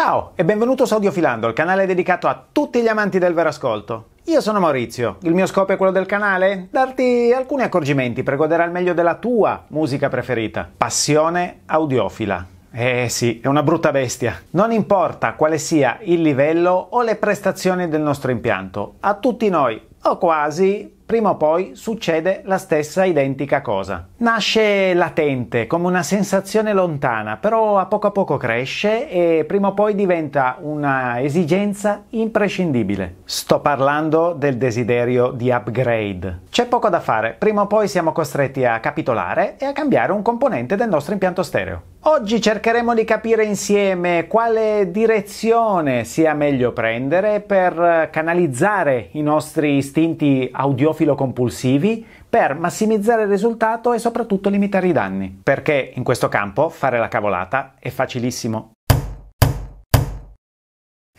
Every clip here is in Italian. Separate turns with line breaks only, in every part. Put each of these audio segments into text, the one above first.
Ciao e benvenuto su Audio Filando, il canale dedicato a tutti gli amanti del vero ascolto. Io sono Maurizio, il mio scopo è quello del canale? Darti alcuni accorgimenti per godere al meglio della tua musica preferita. Passione audiofila. Eh sì, è una brutta bestia. Non importa quale sia il livello o le prestazioni del nostro impianto, a tutti noi, o quasi, prima o poi succede la stessa identica cosa. Nasce latente, come una sensazione lontana, però a poco a poco cresce e prima o poi diventa una esigenza imprescindibile. Sto parlando del desiderio di upgrade. C'è poco da fare, prima o poi siamo costretti a capitolare e a cambiare un componente del nostro impianto stereo. Oggi cercheremo di capire insieme quale direzione sia meglio prendere per canalizzare i nostri istinti audiofoni compulsivi per massimizzare il risultato e soprattutto limitare i danni, perché in questo campo fare la cavolata è facilissimo.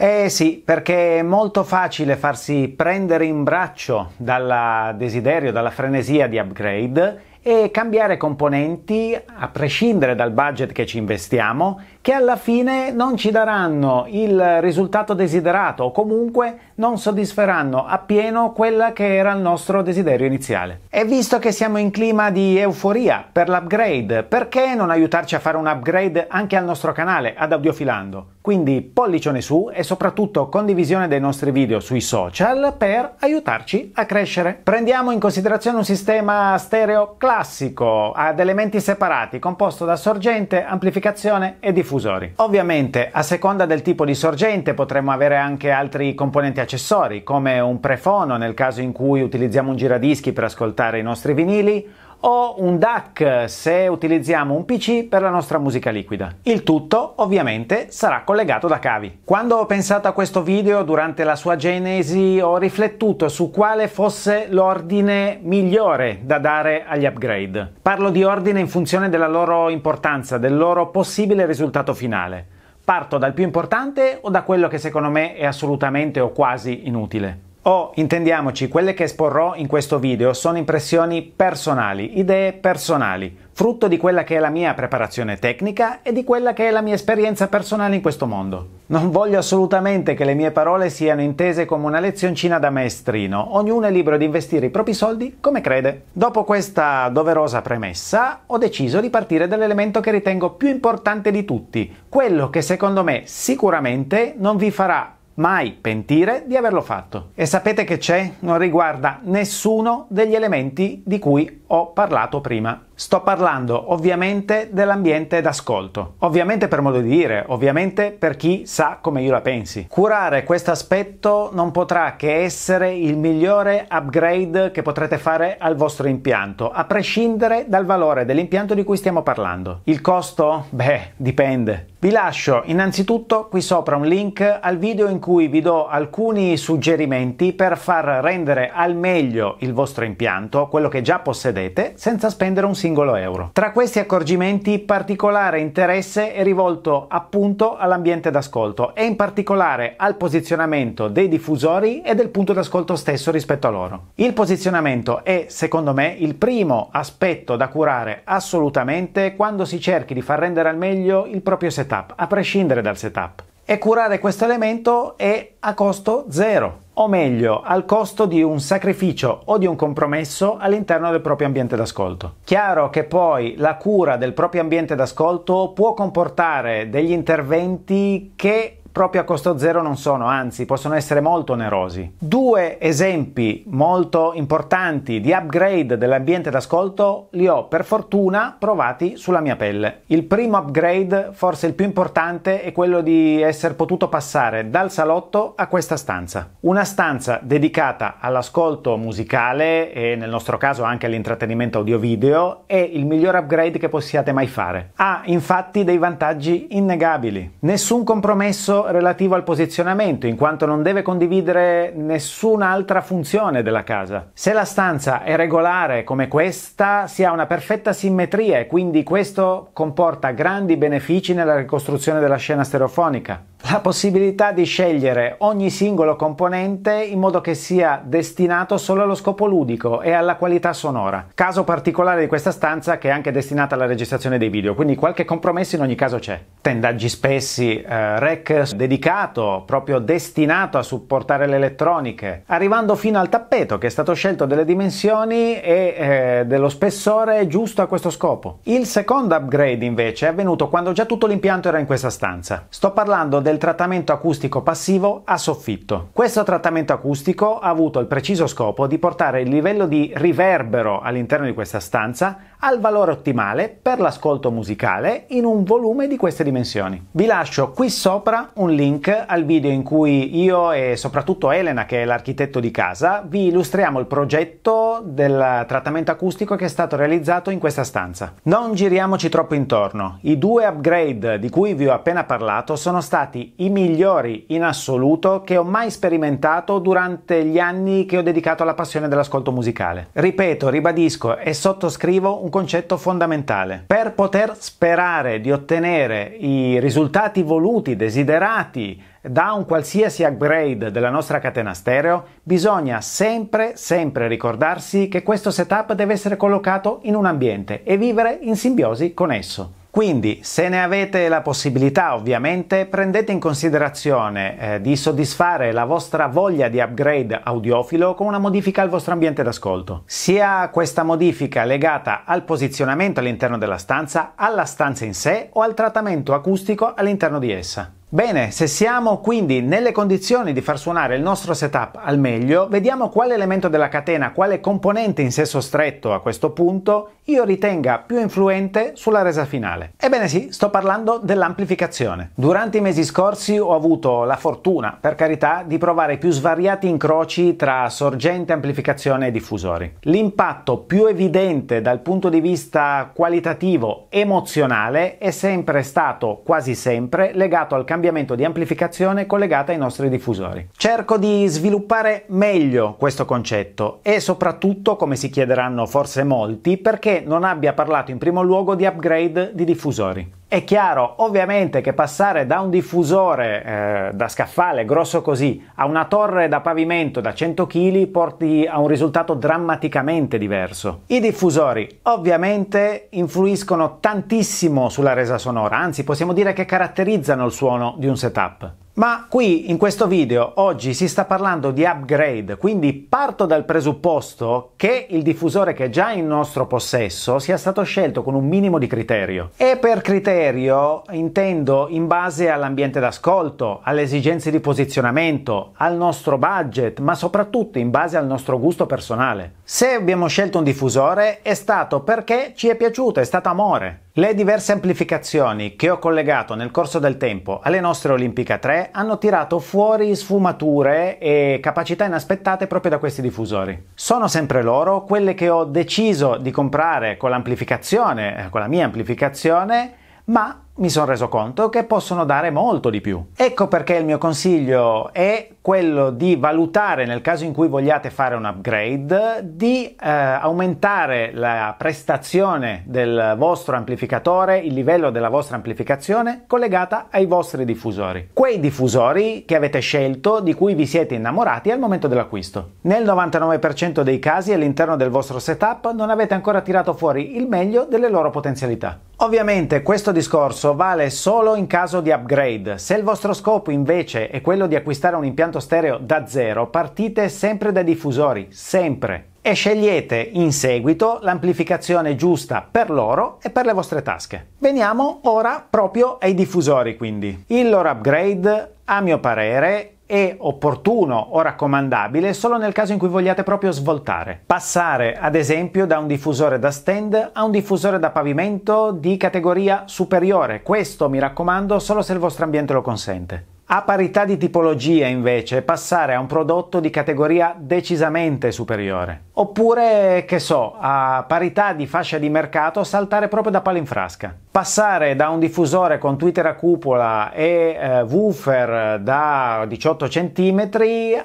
Eh sì, perché è molto facile farsi prendere in braccio dal desiderio, dalla frenesia di upgrade e cambiare componenti a prescindere dal budget che ci investiamo che alla fine non ci daranno il risultato desiderato o comunque non soddisferanno appieno quella che era il nostro desiderio iniziale. E visto che siamo in clima di euforia per l'upgrade, perché non aiutarci a fare un upgrade anche al nostro canale ad Audiofilando? Quindi pollicione su e soprattutto condivisione dei nostri video sui social per aiutarci a crescere. Prendiamo in considerazione un sistema stereo classico ad elementi separati composto da sorgente, amplificazione e diffusione diffusori. Ovviamente a seconda del tipo di sorgente potremmo avere anche altri componenti accessori come un prefono nel caso in cui utilizziamo un giradischi per ascoltare i nostri vinili o un DAC se utilizziamo un PC per la nostra musica liquida. Il tutto ovviamente sarà collegato da cavi. Quando ho pensato a questo video durante la sua genesi ho riflettuto su quale fosse l'ordine migliore da dare agli upgrade. Parlo di ordine in funzione della loro importanza, del loro possibile risultato finale. Parto dal più importante o da quello che secondo me è assolutamente o quasi inutile? O, intendiamoci, quelle che esporrò in questo video sono impressioni personali, idee personali, frutto di quella che è la mia preparazione tecnica e di quella che è la mia esperienza personale in questo mondo. Non voglio assolutamente che le mie parole siano intese come una lezioncina da maestrino, ognuno è libero di investire i propri soldi come crede. Dopo questa doverosa premessa ho deciso di partire dall'elemento che ritengo più importante di tutti, quello che secondo me sicuramente non vi farà mai pentire di averlo fatto. E sapete che c'è? Non riguarda nessuno degli elementi di cui ho parlato prima. Sto parlando ovviamente dell'ambiente d'ascolto, ovviamente per modo di dire, ovviamente per chi sa come io la pensi. Curare questo aspetto non potrà che essere il migliore upgrade che potrete fare al vostro impianto, a prescindere dal valore dell'impianto di cui stiamo parlando. Il costo? Beh, dipende. Vi lascio innanzitutto qui sopra un link al video in cui vi do alcuni suggerimenti per far rendere al meglio il vostro impianto, quello che già possedete, senza spendere un singolo singolo euro. Tra questi accorgimenti particolare interesse è rivolto appunto all'ambiente d'ascolto e in particolare al posizionamento dei diffusori e del punto d'ascolto stesso rispetto a loro. Il posizionamento è secondo me il primo aspetto da curare assolutamente quando si cerchi di far rendere al meglio il proprio setup, a prescindere dal setup e curare questo elemento è a costo zero, o meglio, al costo di un sacrificio o di un compromesso all'interno del proprio ambiente d'ascolto. Chiaro che poi la cura del proprio ambiente d'ascolto può comportare degli interventi che proprio a costo zero non sono, anzi possono essere molto onerosi. Due esempi molto importanti di upgrade dell'ambiente d'ascolto li ho per fortuna provati sulla mia pelle. Il primo upgrade, forse il più importante, è quello di essere potuto passare dal salotto a questa stanza. Una stanza dedicata all'ascolto musicale e nel nostro caso anche all'intrattenimento audio-video è il miglior upgrade che possiate mai fare. Ha infatti dei vantaggi innegabili. Nessun compromesso relativo al posizionamento, in quanto non deve condividere nessun'altra funzione della casa. Se la stanza è regolare come questa, si ha una perfetta simmetria e quindi questo comporta grandi benefici nella ricostruzione della scena stereofonica la possibilità di scegliere ogni singolo componente in modo che sia destinato solo allo scopo ludico e alla qualità sonora. Caso particolare di questa stanza che è anche destinata alla registrazione dei video, quindi qualche compromesso in ogni caso c'è. Tendaggi spessi, eh, rack dedicato, proprio destinato a supportare le elettroniche, arrivando fino al tappeto che è stato scelto delle dimensioni e eh, dello spessore giusto a questo scopo. Il secondo upgrade invece è avvenuto quando già tutto l'impianto era in questa stanza. Sto parlando del del trattamento acustico passivo a soffitto. Questo trattamento acustico ha avuto il preciso scopo di portare il livello di riverbero all'interno di questa stanza al valore ottimale per l'ascolto musicale in un volume di queste dimensioni. Vi lascio qui sopra un link al video in cui io e soprattutto Elena, che è l'architetto di casa, vi illustriamo il progetto del trattamento acustico che è stato realizzato in questa stanza. Non giriamoci troppo intorno, i due upgrade di cui vi ho appena parlato sono stati stati i migliori in assoluto che ho mai sperimentato durante gli anni che ho dedicato alla passione dell'ascolto musicale. Ripeto, ribadisco e sottoscrivo un concetto fondamentale. Per poter sperare di ottenere i risultati voluti, desiderati da un qualsiasi upgrade della nostra catena stereo, bisogna sempre, sempre ricordarsi che questo setup deve essere collocato in un ambiente e vivere in simbiosi con esso. Quindi se ne avete la possibilità ovviamente prendete in considerazione eh, di soddisfare la vostra voglia di upgrade audiofilo con una modifica al vostro ambiente d'ascolto. Sia questa modifica legata al posizionamento all'interno della stanza, alla stanza in sé o al trattamento acustico all'interno di essa. Bene, se siamo quindi nelle condizioni di far suonare il nostro setup al meglio, vediamo quale elemento della catena, quale componente in senso stretto a questo punto io ritenga più influente sulla resa finale. Ebbene sì, sto parlando dell'amplificazione. Durante i mesi scorsi ho avuto la fortuna, per carità, di provare i più svariati incroci tra sorgente, amplificazione e diffusori. L'impatto più evidente dal punto di vista qualitativo, emozionale, è sempre stato, quasi sempre, legato al cambiamento cambiamento di amplificazione collegata ai nostri diffusori. Cerco di sviluppare meglio questo concetto e soprattutto, come si chiederanno forse molti, perché non abbia parlato in primo luogo di upgrade di diffusori. È chiaro ovviamente che passare da un diffusore eh, da scaffale grosso così a una torre da pavimento da 100 kg porti a un risultato drammaticamente diverso. I diffusori ovviamente influiscono tantissimo sulla resa sonora, anzi possiamo dire che caratterizzano il suono di un setup. Ma qui in questo video oggi si sta parlando di upgrade, quindi parto dal presupposto che il diffusore che è già in nostro possesso sia stato scelto con un minimo di criterio. E per criterio intendo in base all'ambiente d'ascolto, alle esigenze di posizionamento, al nostro budget, ma soprattutto in base al nostro gusto personale. Se abbiamo scelto un diffusore è stato perché ci è piaciuto, è stato amore. Le diverse amplificazioni che ho collegato nel corso del tempo alle nostre Olimpica 3 hanno tirato fuori sfumature e capacità inaspettate proprio da questi diffusori. Sono sempre loro quelle che ho deciso di comprare con l'amplificazione, eh, con la mia amplificazione, ma mi sono reso conto che possono dare molto di più. Ecco perché il mio consiglio è quello di valutare nel caso in cui vogliate fare un upgrade di eh, aumentare la prestazione del vostro amplificatore, il livello della vostra amplificazione collegata ai vostri diffusori. Quei diffusori che avete scelto, di cui vi siete innamorati al momento dell'acquisto. Nel 99% dei casi all'interno del vostro setup non avete ancora tirato fuori il meglio delle loro potenzialità. Ovviamente questo discorso prezzo vale solo in caso di upgrade. Se il vostro scopo invece è quello di acquistare un impianto stereo da zero, partite sempre dai diffusori, sempre. E scegliete in seguito l'amplificazione giusta per loro e per le vostre tasche. Veniamo ora proprio ai diffusori quindi. Il loro upgrade, a mio parere, è opportuno o raccomandabile solo nel caso in cui vogliate proprio svoltare. Passare ad esempio da un diffusore da stand a un diffusore da pavimento di categoria superiore. Questo mi raccomando solo se il vostro ambiente lo consente. A parità di tipologia, invece, passare a un prodotto di categoria decisamente superiore. Oppure, che so, a parità di fascia di mercato, saltare proprio da palo in frasca. Passare da un diffusore con Twitter a cupola e eh, woofer da 18 cm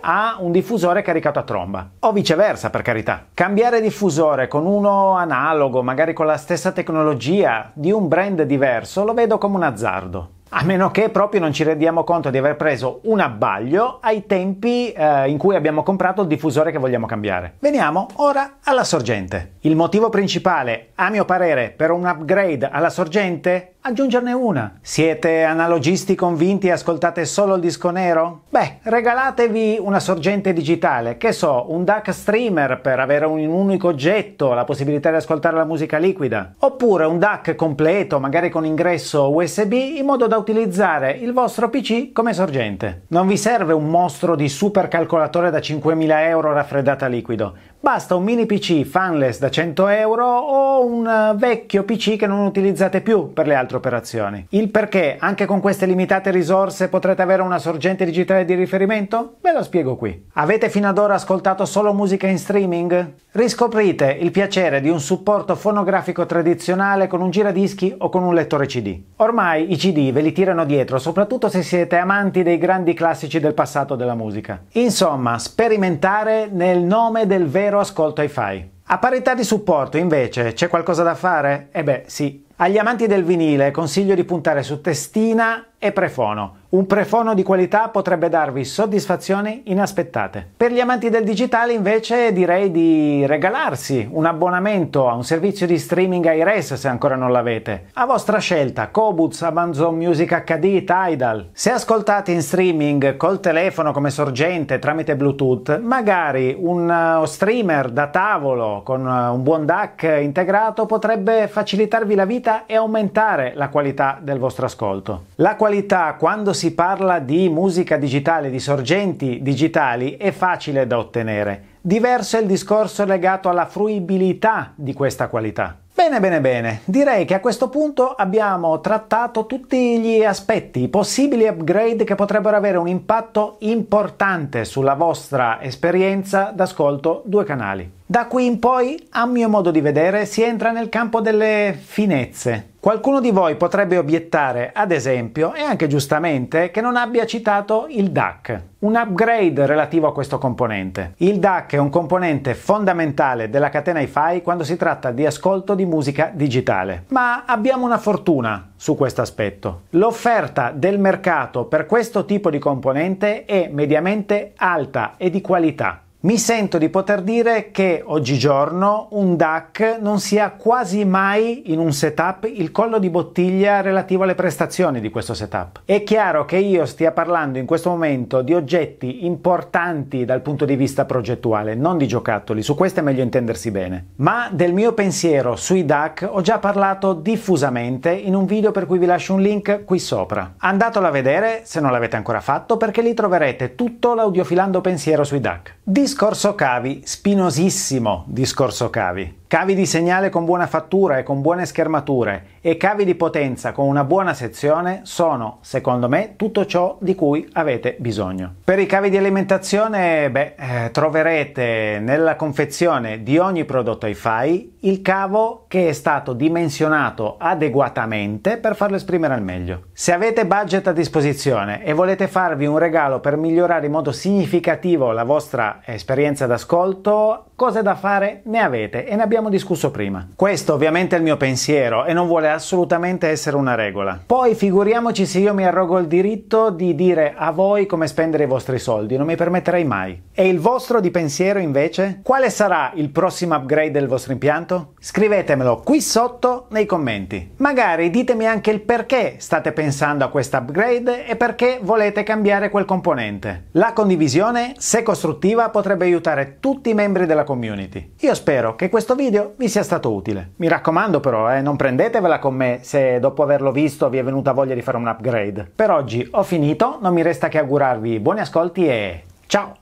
a un diffusore caricato a tromba. O viceversa, per carità. Cambiare diffusore con uno analogo, magari con la stessa tecnologia, di un brand diverso, lo vedo come un azzardo a meno che proprio non ci rendiamo conto di aver preso un abbaglio ai tempi eh, in cui abbiamo comprato il diffusore che vogliamo cambiare. Veniamo ora alla sorgente. Il motivo principale, a mio parere, per un upgrade alla sorgente aggiungerne una. Siete analogisti convinti e ascoltate solo il disco nero? Beh, regalatevi una sorgente digitale, che so, un DAC streamer per avere un unico oggetto, la possibilità di ascoltare la musica liquida, oppure un DAC completo, magari con ingresso USB, in modo da utilizzare il vostro PC come sorgente. Non vi serve un mostro di supercalcolatore da 5.000 euro raffreddata a liquido, Basta un mini PC fanless da 100 euro o un vecchio PC che non utilizzate più per le altre altre operazioni. Il perché anche con queste limitate risorse potrete avere una sorgente digitale di riferimento? Ve lo spiego qui. Avete fino ad ora ascoltato solo musica in streaming? Riscoprite il piacere di un supporto fonografico tradizionale con un giradischi o con un lettore CD. Ormai i CD ve li tirano dietro, soprattutto se siete amanti dei grandi classici del passato della musica. Insomma, sperimentare nel nome del vero ascolto hi-fi. A parità di supporto, invece, c'è qualcosa da fare? Eh beh, sì, agli amanti del vinile consiglio di puntare su testina e prefono. Un prefono di qualità potrebbe darvi soddisfazioni inaspettate. Per gli amanti del digitale invece direi di regalarsi un abbonamento a un servizio di streaming iRes se ancora non l'avete. A vostra scelta, Kobuz, Amazon Music HD, Tidal. Se ascoltate in streaming col telefono come sorgente tramite Bluetooth, magari un eh, streamer da tavolo con eh, un buon DAC integrato potrebbe facilitarvi la vita e aumentare la qualità del vostro ascolto. La qualità attualità, quando si parla di musica digitale, di sorgenti digitali, è facile da ottenere. Diverso è il discorso legato alla fruibilità di questa qualità. Bene, bene, bene. Direi che a questo punto abbiamo trattato tutti gli aspetti, i possibili upgrade che potrebbero avere un impatto importante sulla vostra esperienza d'ascolto due canali. Da qui in poi, a mio modo di vedere, si entra nel campo delle finezze, Qualcuno di voi potrebbe obiettare, ad esempio, e anche giustamente, che non abbia citato il DAC, un upgrade relativo a questo componente. Il DAC è un componente fondamentale della catena hi-fi quando si tratta di ascolto di musica digitale. Ma abbiamo una fortuna su questo aspetto. L'offerta del mercato per questo tipo di componente è mediamente alta e di qualità. Mi sento di poter dire che oggigiorno un DAC non sia quasi mai in un setup il collo di bottiglia relativo alle prestazioni di questo setup. È chiaro che io stia parlando in questo momento di oggetti importanti dal punto di vista progettuale, non di giocattoli, su questo è meglio intendersi bene. Ma del mio pensiero sui DAC ho già parlato diffusamente in un video per cui vi lascio un link qui sopra. Andatelo a vedere se non l'avete ancora fatto perché lì troverete tutto l'audiofilando pensiero sui DAC. Dis Discorso cavi, spinosissimo discorso cavi cavi di segnale con buona fattura e con buone schermature e cavi di potenza con una buona sezione sono, secondo me, tutto ciò di cui avete bisogno. Per i cavi di alimentazione, beh, eh, troverete nella confezione di ogni prodotto hi-fi il cavo che è stato dimensionato adeguatamente per farlo esprimere al meglio. Se avete budget a disposizione e volete farvi un regalo per migliorare in modo significativo la vostra esperienza d'ascolto, cose da fare ne avete e ne abbiamo abbiamo discusso prima. Questo ovviamente è il mio pensiero e non vuole assolutamente essere una regola. Poi figuriamoci se io mi arrogo il diritto di dire a voi come spendere i vostri soldi, non mi permetterei mai. E il vostro di pensiero invece? Quale sarà il prossimo upgrade del vostro impianto? Scrivetemelo qui sotto nei commenti. Magari ditemi anche il perché state pensando a questo upgrade e perché volete cambiare quel componente. La condivisione, se costruttiva, potrebbe aiutare tutti i membri della community. Io spero che questo video video vi sia stato utile. Mi raccomando però, eh, non prendetevela con me se dopo averlo visto vi è venuta voglia di fare un upgrade. Per oggi ho finito, non mi resta che augurarvi buoni ascolti e ciao!